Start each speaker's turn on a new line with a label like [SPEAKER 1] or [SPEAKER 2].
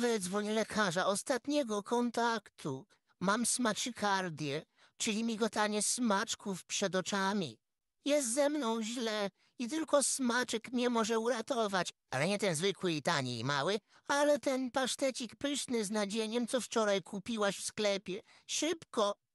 [SPEAKER 1] Wydzwoń lekarza ostatniego kontaktu. Mam smaczykardię, czyli migotanie smaczków przed oczami. Jest ze mną źle i tylko smaczek mnie może uratować, ale nie ten zwykły i tani i mały, ale ten pasztecik pyszny z nadzieniem, co wczoraj kupiłaś w sklepie. Szybko,